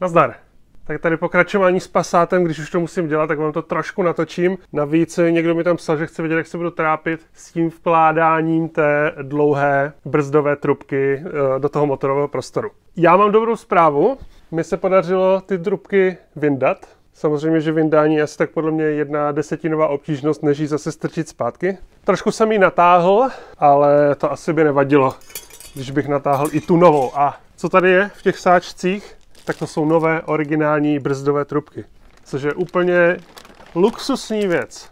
Nazdar. Tak tady pokračování s pasátem, když už to musím dělat, tak vám to trošku natočím. Navíc eh, někdo mi tam psal, že chce vědět, jak se budu trápit s tím vkládáním té dlouhé brzdové trubky eh, do toho motorového prostoru. Já mám dobrou zprávu. Mi se podařilo ty trubky vyndat. Samozřejmě, že vyndání je asi tak podle mě jedna desetinová obtížnost, než ji zase strčit zpátky. Trošku jsem ji natáhl, ale to asi by nevadilo, když bych natáhl i tu novou. A co tady je v těch sáčcích? tak to jsou nové originální brzdové trubky, což je úplně luxusní věc.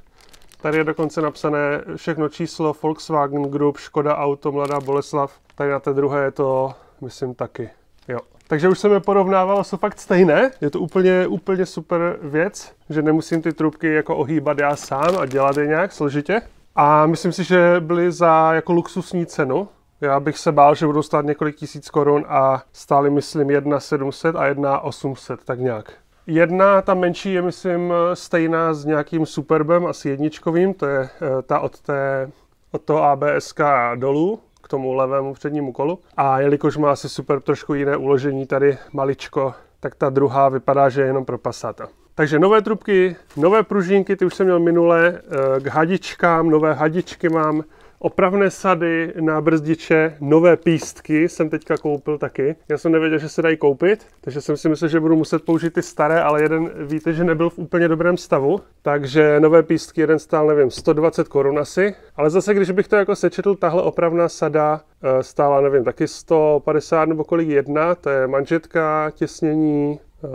Tady je dokonce napsané všechno číslo Volkswagen Group, Škoda Auto, Mladá Boleslav. Tady na té druhé je to, myslím, taky. Jo. Takže už jsem je porovnával, jsou fakt stejné. Je to úplně, úplně super věc, že nemusím ty trubky jako ohýbat já sám a dělat je nějak složitě. A myslím si, že byly za jako luxusní cenu, já bych se bál, že budou stát několik tisíc korun a stály, myslím, 1,700 a 1,800, tak nějak. Jedna, ta menší, je, myslím, stejná s nějakým Superbem, asi jedničkovým, to je eh, ta od, té, od toho ABSK dolů, k tomu levému přednímu kolu. A jelikož má asi Superb trošku jiné uložení tady maličko, tak ta druhá vypadá, že je jenom pro pasata. Takže nové trubky, nové pružínky, ty už jsem měl minule, eh, k hadičkám, nové hadičky mám, Opravné sady, nábrzdiče, nové pístky jsem teďka koupil taky. Já jsem nevěděl, že se dají koupit, takže jsem si myslel, že budu muset použít ty staré, ale jeden víte, že nebyl v úplně dobrém stavu. Takže nové pístky, jeden stál, nevím, 120 korun asi. Ale zase, když bych to jako sečetl, tahle opravná sada eh, stála, nevím, taky 150 nebo kolik jedna. To je manžetka, těsnění, eh,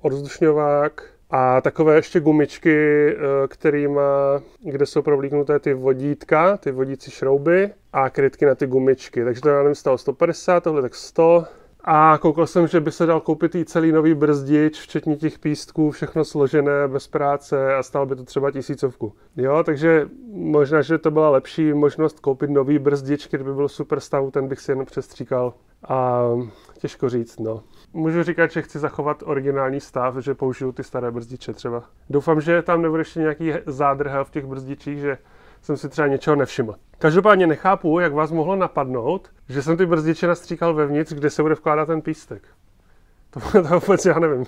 odzdušňovák, a takové ještě gumičky, eh, který má, kde jsou provlíknuté ty vodítka, ty vodící šrouby a krytky na ty gumičky. Takže to já nevím, stalo 150, tohle tak 100. A koukal jsem, že by se dal koupit i celý nový brzdič, včetně těch pístků, všechno složené, bez práce a stalo by to třeba tisícovku. Jo, takže možná, že to byla lepší možnost koupit nový brzdič, který by byl super stavu, ten bych si jenom přestříkal. A Těžko říct, no. Můžu říkat, že chci zachovat originální stav, že použiju ty staré brzdiče třeba. Doufám, že tam nebude ještě nějaký zádrhel v těch brzdičích, že jsem si třeba něčeho nevšiml. Každopádně nechápu, jak vás mohlo napadnout, že jsem ty brzdiče nastříkal vevnitř, kde se bude vkládat ten pístek. To, to vůbec já nevím.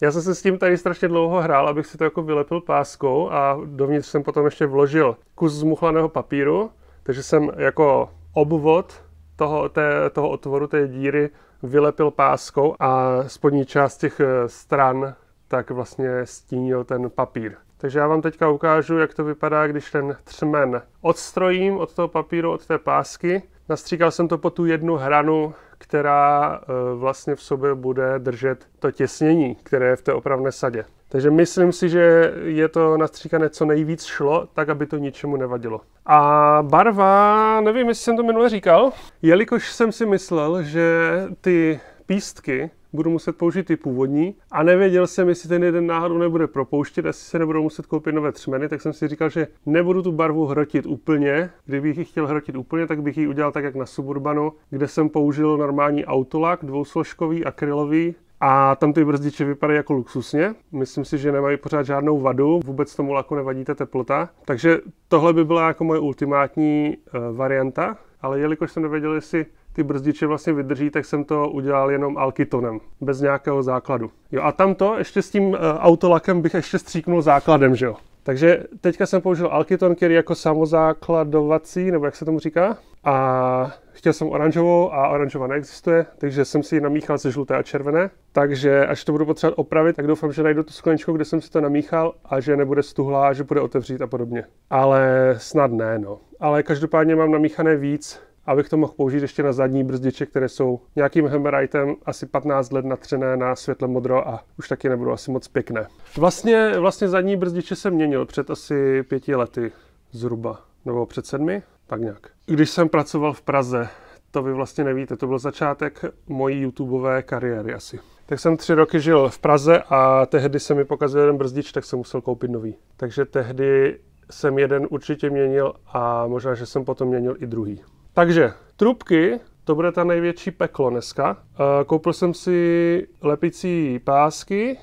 Já jsem se s tím tady strašně dlouho hrál, abych si to jako vylepil páskou a dovnitř jsem potom ještě vložil kus zmuchlaného papíru, takže jsem jako obvod toho, té, toho otvoru, té díry vylepil páskou a spodní část těch eh, stran tak vlastně stínil ten papír. Takže já vám teďka ukážu, jak to vypadá, když ten třmen odstrojím od toho papíru, od té pásky. Nastříkal jsem to po tu jednu hranu, která eh, vlastně v sobě bude držet to těsnění, které je v té opravné sadě. Takže myslím si, že je to nastříkané co nejvíc šlo, tak aby to ničemu nevadilo. A barva, nevím, jestli jsem to minule říkal, jelikož jsem si myslel, že ty pístky budu muset použít ty původní a nevěděl jsem, jestli ten jeden náhodou nebude propouštět, jestli se nebudou muset koupit nové třmeny, tak jsem si říkal, že nebudu tu barvu hrotit úplně. Kdybych ji chtěl hrotit úplně, tak bych ji udělal tak, jak na Suburbanu, kde jsem použil normální autolak, dvousložkový, akrylový, a tam ty brzdiče vypadají jako luxusně. Myslím si, že nemají pořád žádnou vadu, vůbec tomu laku nevadí ta teplota. Takže tohle by byla jako moje ultimátní eh, varianta, ale jelikož jsem nevěděl, jestli ty brzdiče vlastně vydrží, tak jsem to udělal jenom alkytonem, bez nějakého základu. Jo a tamto ještě s tím eh, autolakem bych ještě stříknul základem, že jo. Takže teďka jsem použil alkyton, který jako samozákladovací, nebo jak se tomu říká? a chtěl jsem oranžovou a oranžová neexistuje, takže jsem si ji namíchal ze žluté a červené. Takže až to budu potřebovat opravit, tak doufám, že najdu tu skleničku, kde jsem si to namíchal a že nebude stuhlá, že bude otevřít a podobně. Ale snad ne, no. Ale každopádně mám namíchané víc, abych to mohl použít ještě na zadní brzdiče, které jsou nějakým hemerajtem asi 15 let natřené na světle modro a už taky nebudou asi moc pěkné. Vlastně, vlastně zadní brzdiče se měnil před asi pěti lety zhruba, nebo před sedmi tak nějak. Když jsem pracoval v Praze, to vy vlastně nevíte, to byl začátek mojí YouTubeové kariéry asi. Tak jsem tři roky žil v Praze a tehdy se mi pokazil jeden brzdič, tak jsem musel koupit nový. Takže tehdy jsem jeden určitě měnil a možná, že jsem potom měnil i druhý. Takže trubky, to bude ta největší peklo dneska. Eh, koupil jsem si lepicí pásky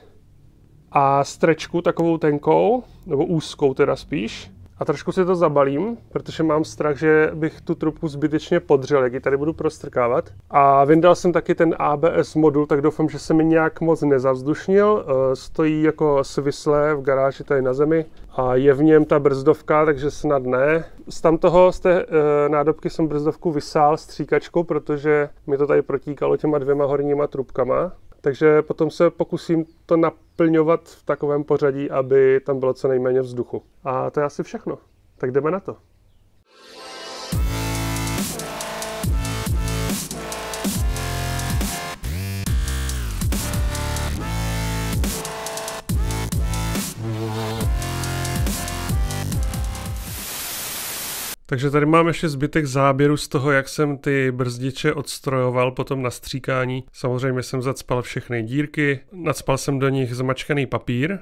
a strečku takovou tenkou, nebo úzkou teda spíš. A trošku si to zabalím, protože mám strach, že bych tu trubku zbytečně podřel, jak ji tady budu prostrkávat. A vyndal jsem taky ten ABS modul, tak doufám, že se mi nějak moc nezavzdušnil. Eh, stojí jako svislé v garáži tady na zemi a je v něm ta brzdovka, takže snad ne. Z tamtoho z té eh, nádobky jsem brzdovku vysál stříkačkou, protože mi to tady protíkalo těma dvěma horníma trubkama. Takže potom se pokusím to naplňovat v takovém pořadí, aby tam bylo co nejméně vzduchu. A to je asi všechno. Tak jdeme na to. Takže tady mám ještě zbytek záběru z toho, jak jsem ty brzdiče odstrojoval potom na stříkání. Samozřejmě jsem zacpal všechny dírky, nacpal jsem do nich zmačkaný papír,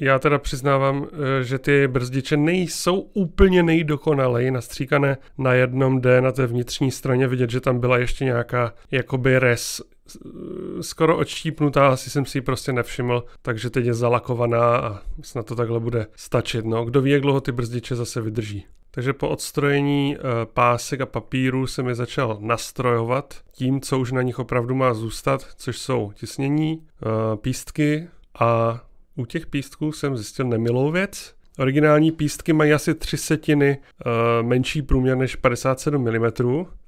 já teda přiznávám, eh, že ty brzdiče nejsou úplně nejdokonalej nastříkané na jednom D na té vnitřní straně vidět, že tam byla ještě nějaká jakoby res eh, skoro odštípnutá, asi jsem si ji prostě nevšiml, takže teď je zalakovaná a snad to takhle bude stačit. No, kdo ví, jak dlouho ty brzdiče zase vydrží. Takže po odstrojení eh, pásek a papíru jsem je začal nastrojovat tím, co už na nich opravdu má zůstat, což jsou tisnění, eh, pístky a u těch pístků jsem zjistil nemilou věc, Originální pístky mají asi tři setiny e, menší průměr než 57 mm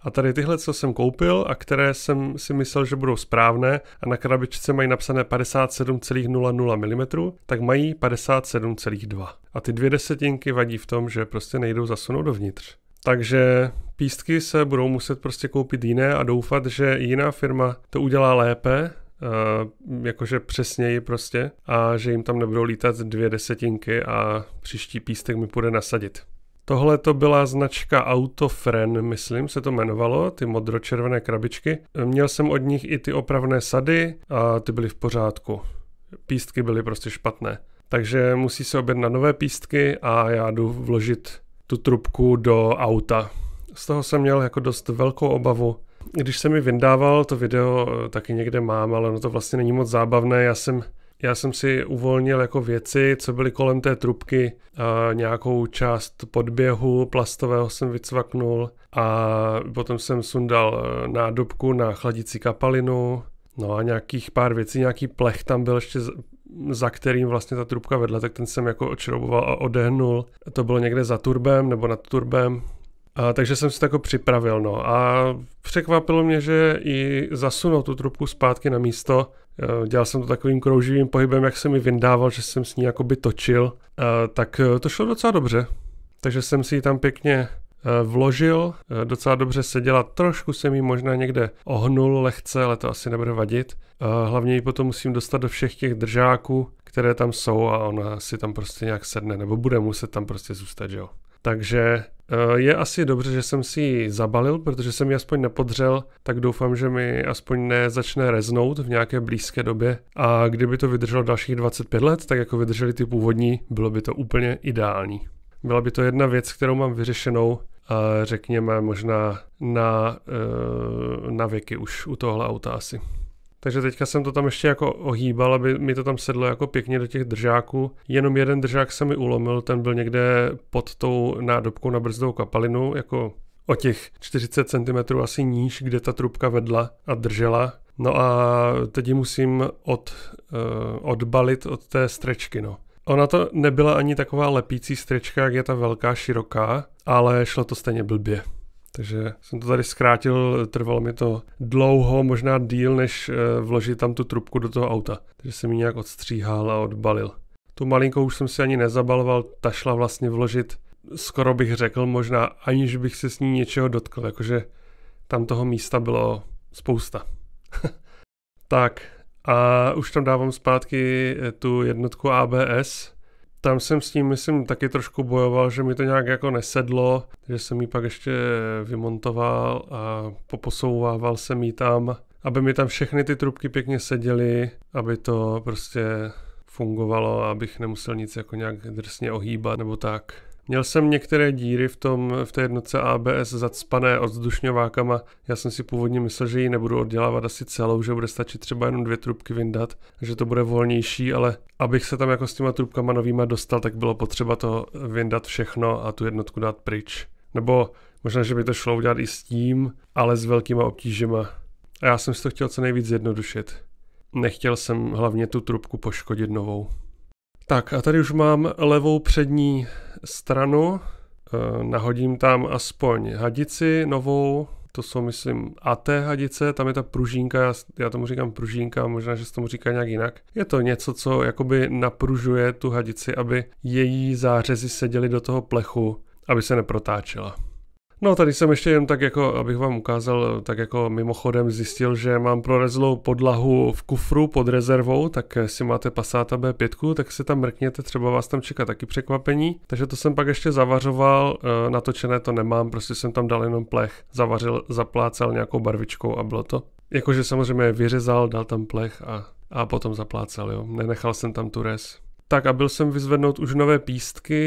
a tady tyhle, co jsem koupil a které jsem si myslel, že budou správné a na krabičce mají napsané 57,00 mm, tak mají 57,2. A ty dvě desetinky vadí v tom, že prostě nejdou zasunout dovnitř. Takže pístky se budou muset prostě koupit jiné a doufat, že jiná firma to udělá lépe Uh, jakože přesněji prostě a že jim tam nebudou lítat dvě desetinky a příští pístek mi půjde nasadit. Tohle to byla značka Autofren, myslím se to jmenovalo, ty modročervené krabičky. Měl jsem od nich i ty opravné sady a ty byly v pořádku. Pístky byly prostě špatné. Takže musí se objednat nové pístky a já jdu vložit tu trubku do auta. Z toho jsem měl jako dost velkou obavu, když jsem mi vyndával to video, eh, taky někde mám, ale ono to vlastně není moc zábavné. Já jsem, já jsem si uvolnil jako věci, co byly kolem té trubky, a nějakou část podběhu plastového jsem vycvaknul a potom jsem sundal eh, nádobku na chladicí kapalinu, no a nějakých pár věcí, nějaký plech tam byl ještě za kterým vlastně ta trubka vedla, tak ten jsem jako odšrouboval a odehnul. To bylo někde za turbem nebo nad turbem, a, takže jsem si to jako připravil, no. A překvapilo mě, že i zasunul tu trubku zpátky na místo. E, dělal jsem to takovým krouživým pohybem, jak jsem mi vyndával, že jsem s ní jakoby točil. A, e, tak e, to šlo docela dobře. Takže jsem si ji tam pěkně vložil, docela dobře seděla, trošku jsem ji možná někde ohnul lehce, ale to asi nebude vadit. Hlavně ji potom musím dostat do všech těch držáků, které tam jsou a ona si tam prostě nějak sedne, nebo bude muset tam prostě zůstat, jo. Takže Eh, je asi dobře, že jsem si ji zabalil, protože jsem ji aspoň nepodřel, tak doufám, že mi aspoň nezačne reznout v nějaké blízké době. A kdyby to vydrželo dalších 25 let, tak jako vydrželi ty původní, bylo by to úplně ideální. Byla by to jedna věc, kterou mám vyřešenou, řekněme, možná na, eh, na věky už u tohle auta asi. Takže teďka jsem to tam ještě jako ohýbal, aby mi to tam sedlo jako pěkně do těch držáků. Jenom jeden držák se mi ulomil, ten byl někde pod tou nádobkou na brzdou kapalinu, jako o těch 40 cm asi níž, kde ta trubka vedla a držela. No a teď ji musím od, uh, odbalit od té strečky, no. Ona to nebyla ani taková lepící strečka, jak je ta velká, široká, ale šlo to stejně blbě. Takže jsem to tady zkrátil, trvalo mi to dlouho, možná díl, než eh, vložit tam tu trubku do toho auta. Takže jsem ji nějak odstříhal a odbalil. Tu malinkou už jsem si ani nezabaloval, ta šla vlastně vložit, skoro bych řekl možná, aniž bych se s ní něčeho dotkl, jakože tam toho místa bylo spousta. tak, a už tam dávám zpátky eh, tu jednotku ABS, tam jsem s tím, myslím, taky trošku bojoval, že mi to nějak jako nesedlo, že jsem ji pak ještě vymontoval a poposouvával jsem ji tam, aby mi tam všechny ty trubky pěkně seděly, aby to prostě fungovalo, abych nemusel nic jako nějak drsně ohýbat nebo tak. Měl jsem některé díry v, tom, v té jednotce ABS zacpané odzdušňovákama. Já jsem si původně myslel, že ji nebudu oddělávat asi celou, že bude stačit třeba jenom dvě trubky vyndat, že to bude volnější, ale abych se tam jako s těma trubkama novýma dostal, tak bylo potřeba to vyndat všechno a tu jednotku dát pryč. Nebo možná, že by to šlo udělat i s tím, ale s velkýma obtížema. A já jsem si to chtěl co nejvíc zjednodušit. Nechtěl jsem hlavně tu trubku poškodit novou. Tak a tady už mám levou přední stranu, E, nahodím tam aspoň hadici novou, to jsou myslím AT hadice, tam je ta pružínka, já, já tomu říkám pružínka, možná, že se tomu říká nějak jinak. Je to něco, co jakoby napružuje tu hadici, aby její zářezy seděly do toho plechu, aby se neprotáčela. No tady jsem ještě jen tak jako, abych vám ukázal, tak jako mimochodem zjistil, že mám prorezlou podlahu v kufru pod rezervou, tak si máte Passata B5, tak si tam mrkněte, třeba vás tam čeká taky překvapení. Takže to jsem pak ještě zavařoval, e, natočené to nemám, prostě jsem tam dal jenom plech, zavařil, zaplácal nějakou barvičkou a bylo to. Jakože samozřejmě vyřezal, dal tam plech a, a potom zaplácal, jo. Nenechal jsem tam tu rez. Tak a byl jsem vyzvednout už nové pístky,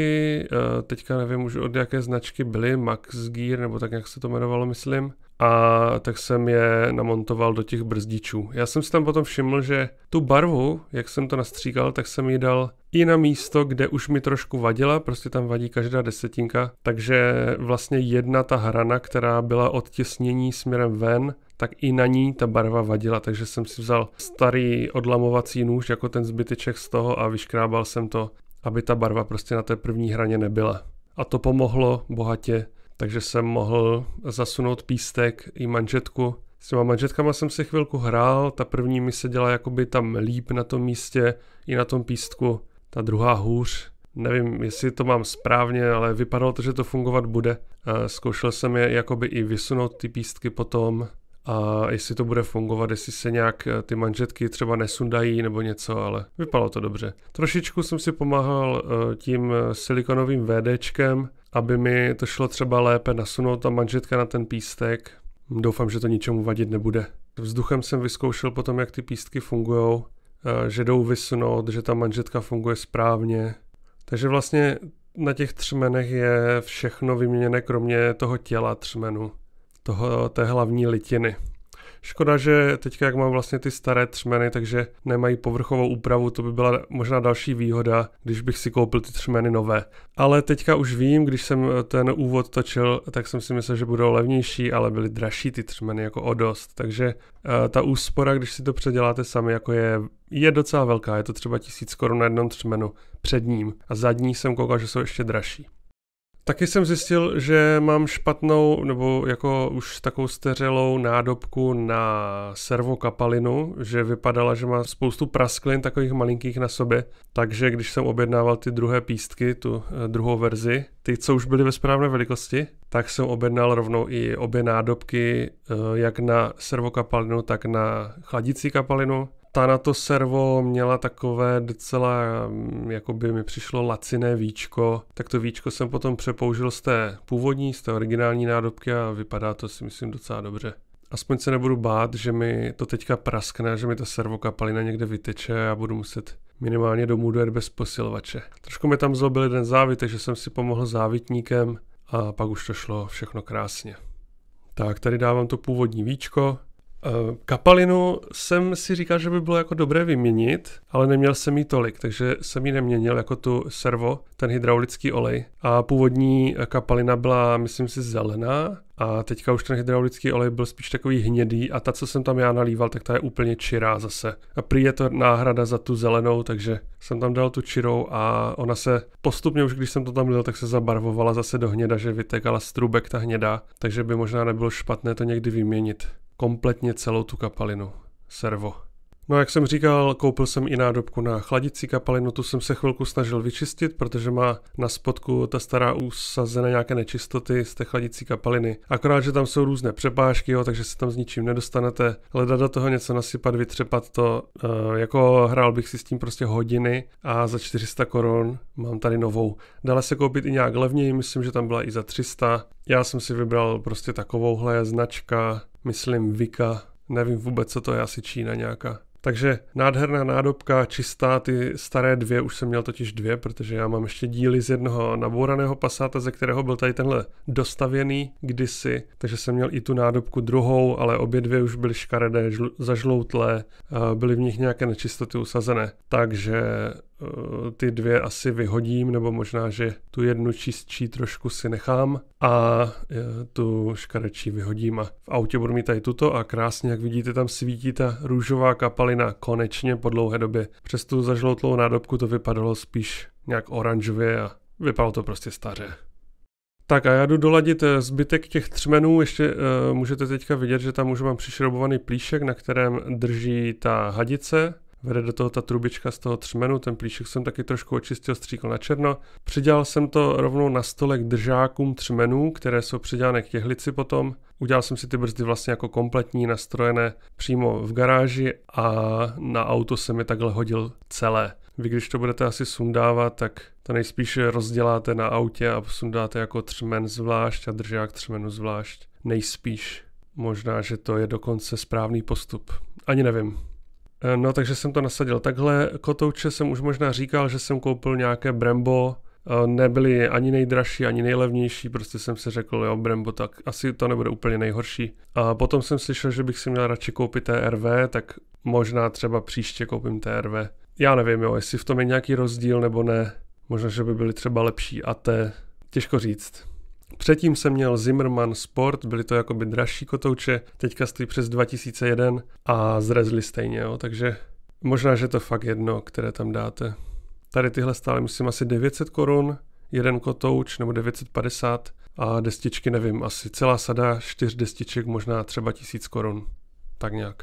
eh, teďka nevím už od jaké značky byly, Max Gear nebo tak jak se to jmenovalo, myslím. A tak jsem je namontoval do těch brzdičů. Já jsem si tam potom všiml, že tu barvu, jak jsem to nastříkal, tak jsem ji dal i na místo, kde už mi trošku vadila, prostě tam vadí každá desetinka, takže vlastně jedna ta hrana, která byla odtěsnění směrem ven, tak i na ní ta barva vadila, takže jsem si vzal starý odlamovací nůž jako ten zbyteček z toho a vyškrábal jsem to, aby ta barva prostě na té první hraně nebyla. A to pomohlo bohatě, takže jsem mohl zasunout pístek i manžetku. S těma manžetkama jsem si chvilku hrál, ta první mi seděla jakoby tam líp na tom místě i na tom pístku, ta druhá hůř, Nevím, jestli to mám správně, ale vypadalo to, že to fungovat bude. Eh, zkoušel jsem je jakoby i vysunout ty pístky potom, a jestli to bude fungovat, jestli se nějak eh, ty manžetky třeba nesundají nebo něco, ale vypadalo to dobře. Trošičku jsem si pomáhal eh, tím eh, silikonovým VDčkem, aby mi to šlo třeba lépe nasunout ta manžetka na ten pístek. Doufám, že to ničemu vadit nebude. Vzduchem jsem vyzkoušel potom, jak ty pístky fungují, že jdou vysunout, že ta manžetka funguje správně. Takže vlastně na těch třmenech je všechno vyměněné, kromě toho těla třmenu toho, té hlavní litiny. Škoda, že teďka jak mám vlastně ty staré třmeny, takže nemají povrchovou úpravu, to by byla možná další výhoda, když bych si koupil ty třmeny nové. Ale teďka už vím, když jsem ten úvod točil, tak jsem si myslel, že budou levnější, ale byly dražší ty třmeny jako o dost. Takže eh, ta úspora, když si to předěláte sami, jako je, je docela velká, je to třeba tisíc korun na jednom třmenu předním a zadní jsem koukal, že jsou ještě dražší. Taky jsem zjistil, že mám špatnou, nebo jako už takovou steřelou nádobku na servokapalinu, že vypadala, že má spoustu prasklin takových malinkých na sobě. Takže když jsem objednával ty druhé pístky, tu eh, druhou verzi, ty, co už byly ve správné velikosti, tak jsem objednal rovnou i obě nádobky, eh, jak na servokapalinu, tak na chladicí kapalinu ta na to servo měla takové docela, mm, jako by mi přišlo laciné víčko, tak to víčko jsem potom přepoužil z té původní, z té originální nádobky a vypadá to si myslím docela dobře. Aspoň se nebudu bát, že mi to teďka praskne, že mi ta servokapalina někde vyteče a budu muset minimálně domů dojet bez posilovače. Trošku mi tam zlobil jeden závit, takže jsem si pomohl závitníkem a pak už to šlo všechno krásně. Tak tady dávám to původní víčko, Eh, kapalinu jsem si říkal, že by bylo jako dobré vyměnit, ale neměl jsem jí tolik, takže jsem ji neměnil jako tu servo, ten hydraulický olej. A původní kapalina byla, myslím si, zelená a teďka už ten hydraulický olej byl spíš takový hnědý a ta, co jsem tam já nalíval, tak ta je úplně čirá zase. A prý je to náhrada za tu zelenou, takže jsem tam dal tu čirou a ona se postupně už, když jsem to tam dal, tak se zabarvovala zase do hněda, že vytekala z trubek ta hněda, takže by možná nebylo špatné to někdy vyměnit kompletně celou tu kapalinu. Servo. No jak jsem říkal, koupil jsem i nádobku na chladicí kapalinu, tu jsem se chvilku snažil vyčistit, protože má na spodku ta stará usazené nějaké nečistoty z té chladicí kapaliny. Akorát, že tam jsou různé přepážky, jo, takže se tam s ničím nedostanete. Leda do toho něco nasypat, vytřepat to, e, jako hrál bych si s tím prostě hodiny a za 400 korun mám tady novou. Dala se koupit i nějak levněji, myslím, že tam byla i za 300. Já jsem si vybral prostě takovouhle značka, myslím Vika, nevím vůbec, co to je, asi Čína nějaká. Takže nádherná nádobka, čistá, ty staré dvě, už jsem měl totiž dvě, protože já mám ještě díly z jednoho nabouraného pasáta, ze kterého byl tady tenhle dostavěný kdysi, takže jsem měl i tu nádobku druhou, ale obě dvě už byly škaredé, žl- zažloutlé, byly v nich nějaké nečistoty usazené. Takže Eh, ty dvě asi vyhodím, nebo možná, že tu jednu čistší trošku si nechám a eh, tu škarečí vyhodím a v autě budu mít tady tuto a krásně, jak vidíte, tam svítí ta růžová kapalina konečně po dlouhé době. Přes tu zažloutlou nádobku to vypadalo spíš nějak oranžově a vypadalo to prostě staře. Tak a já jdu doladit eh, zbytek těch třmenů, ještě e, můžete teďka vidět, že tam už mám přišroubovaný plíšek, na kterém drží ta hadice Vede do toho ta trubička z toho třmenu, ten plíšek jsem taky trošku očistil, stříkl na černo. Přidělal jsem to rovnou na stole k držákům třmenů, které jsou přidělané k jehlici potom. Udělal jsem si ty brzdy vlastně jako kompletní, nastrojené přímo v garáži a na auto jsem je takhle hodil celé. Vy když to budete asi sundávat, tak to nejspíš rozděláte na autě a sundáte jako třmen zvlášť a držák třmenu zvlášť. Nejspíš. Možná, že to je dokonce správný postup. Ani nevím. Eh, no, takže jsem to nasadil takhle. Kotouče jsem už možná říkal, že jsem koupil nějaké Brembo, eh, nebyly ani nejdražší, ani nejlevnější, prostě jsem si řekl, jo, Brembo, tak asi to nebude úplně nejhorší. A potom jsem slyšel, že bych si měl radši koupit TRV, tak možná třeba příště koupím TRV. Já nevím, jo, jestli v tom je nějaký rozdíl nebo ne. Možná, že by byly třeba lepší AT. Těžko říct. Předtím jsem měl Zimmerman Sport, byly to jakoby dražší kotouče, teďka stojí přes 2001 a zrezli stejně, jo, takže možná, že to fakt jedno, které tam dáte. Tady tyhle stály myslím asi 900 korun, jeden kotouč nebo 950 a destičky nevím, asi celá sada čtyř destiček možná třeba 1000 korun, tak nějak.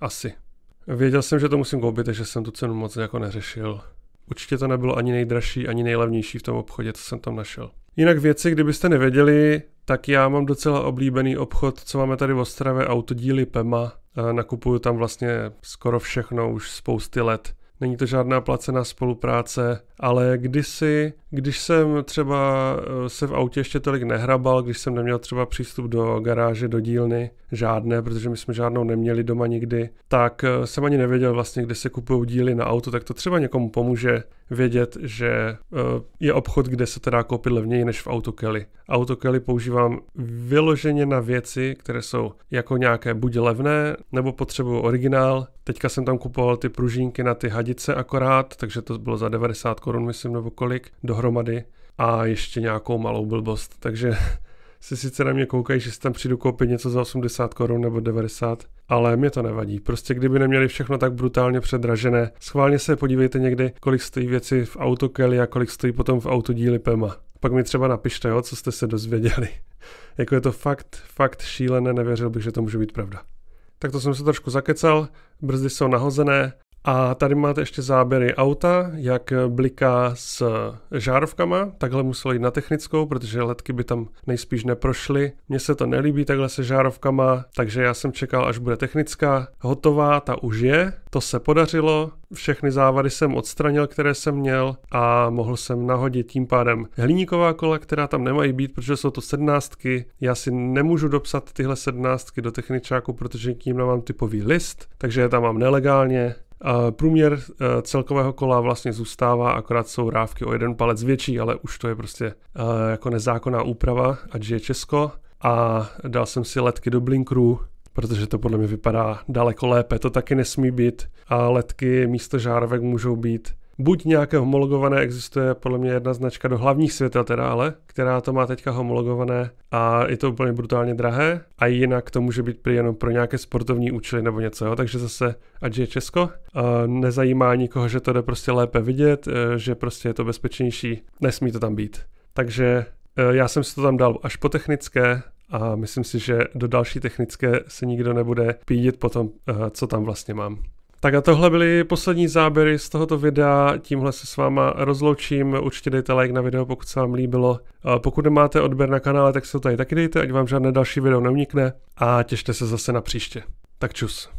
Asi. Věděl jsem, že to musím koupit, takže jsem tu cenu moc jako neřešil. Určitě to nebylo ani nejdražší, ani nejlevnější v tom obchodě, co jsem tam našel. Jinak věci, kdybyste nevěděli, tak já mám docela oblíbený obchod, co máme tady v Ostravě, autodíly Pema. Nakupuju tam vlastně skoro všechno už spousty let. Není to žádná placená spolupráce, ale kdysi když jsem třeba eh, se v autě ještě tolik nehrabal, když jsem neměl třeba přístup do garáže, do dílny, žádné, protože my jsme žádnou neměli doma nikdy, tak eh, jsem ani nevěděl vlastně, kde se kupují díly na auto, tak to třeba někomu pomůže vědět, že eh, je obchod, kde se teda koupit levněji než v autokeli. Autokely používám vyloženě na věci, které jsou jako nějaké buď levné, nebo potřebuju originál. Teďka jsem tam kupoval ty pružínky na ty hadice akorát, takže to bylo za 90 korun, myslím, nebo kolik. Do dohromady a ještě nějakou malou blbost. Takže si sice na mě koukají, že si tam přijdu koupit něco za 80 korun nebo 90, ale mě to nevadí. Prostě kdyby neměli všechno tak brutálně předražené, schválně se podívejte někdy, kolik stojí věci v autokeli a kolik stojí potom v autodíli Pema. Pak mi třeba napište, jo, co jste se dozvěděli. jako je to fakt, fakt šílené, nevěřil bych, že to může být pravda. Tak to jsem se trošku zakecal, brzdy jsou nahozené a tady máte ještě záběry auta, jak bliká s žárovkama. Takhle muselo jít na technickou, protože letky by tam nejspíš neprošly. Mně se to nelíbí takhle se žárovkama, takže já jsem čekal, až bude technická hotová, ta už je. To se podařilo, všechny závady jsem odstranil, které jsem měl a mohl jsem nahodit tím pádem hliníková kola, která tam nemají být, protože jsou to sednáctky. Já si nemůžu dopsat tyhle sednáctky do techničáku, protože k ním nemám typový list, takže je tam mám nelegálně Průměr eh, celkového kola vlastně zůstává, akorát jsou rávky o jeden palec větší, ale už to je prostě eh, jako nezákonná úprava, ať je Česko. A dal jsem si letky do blinkrů, protože to podle mě vypadá daleko lépe, to taky nesmí být. A letky místo žárovek můžou být buď nějaké homologované, existuje podle mě jedna značka do hlavních světel teda ale, která to má teďka homologované a je to úplně brutálně drahé a jinak to může být prý jenom pro nějaké sportovní účely nebo něco, jo? takže zase, ať je Česko, nezajímá nikoho, že to jde prostě lépe vidět, e, že prostě je to bezpečnější, nesmí to tam být. Takže e, já jsem si to tam dal až po technické, a myslím si, že do další technické se nikdo nebude pídit po tom, e, co tam vlastně mám. Tak a tohle byly poslední záběry z tohoto videa, tímhle se s váma rozloučím, určitě dejte like na video, pokud se vám líbilo. Pokud nemáte odběr na kanále, tak se to tady taky dejte, ať vám žádné další video neunikne a těšte se zase na příště. Tak čus.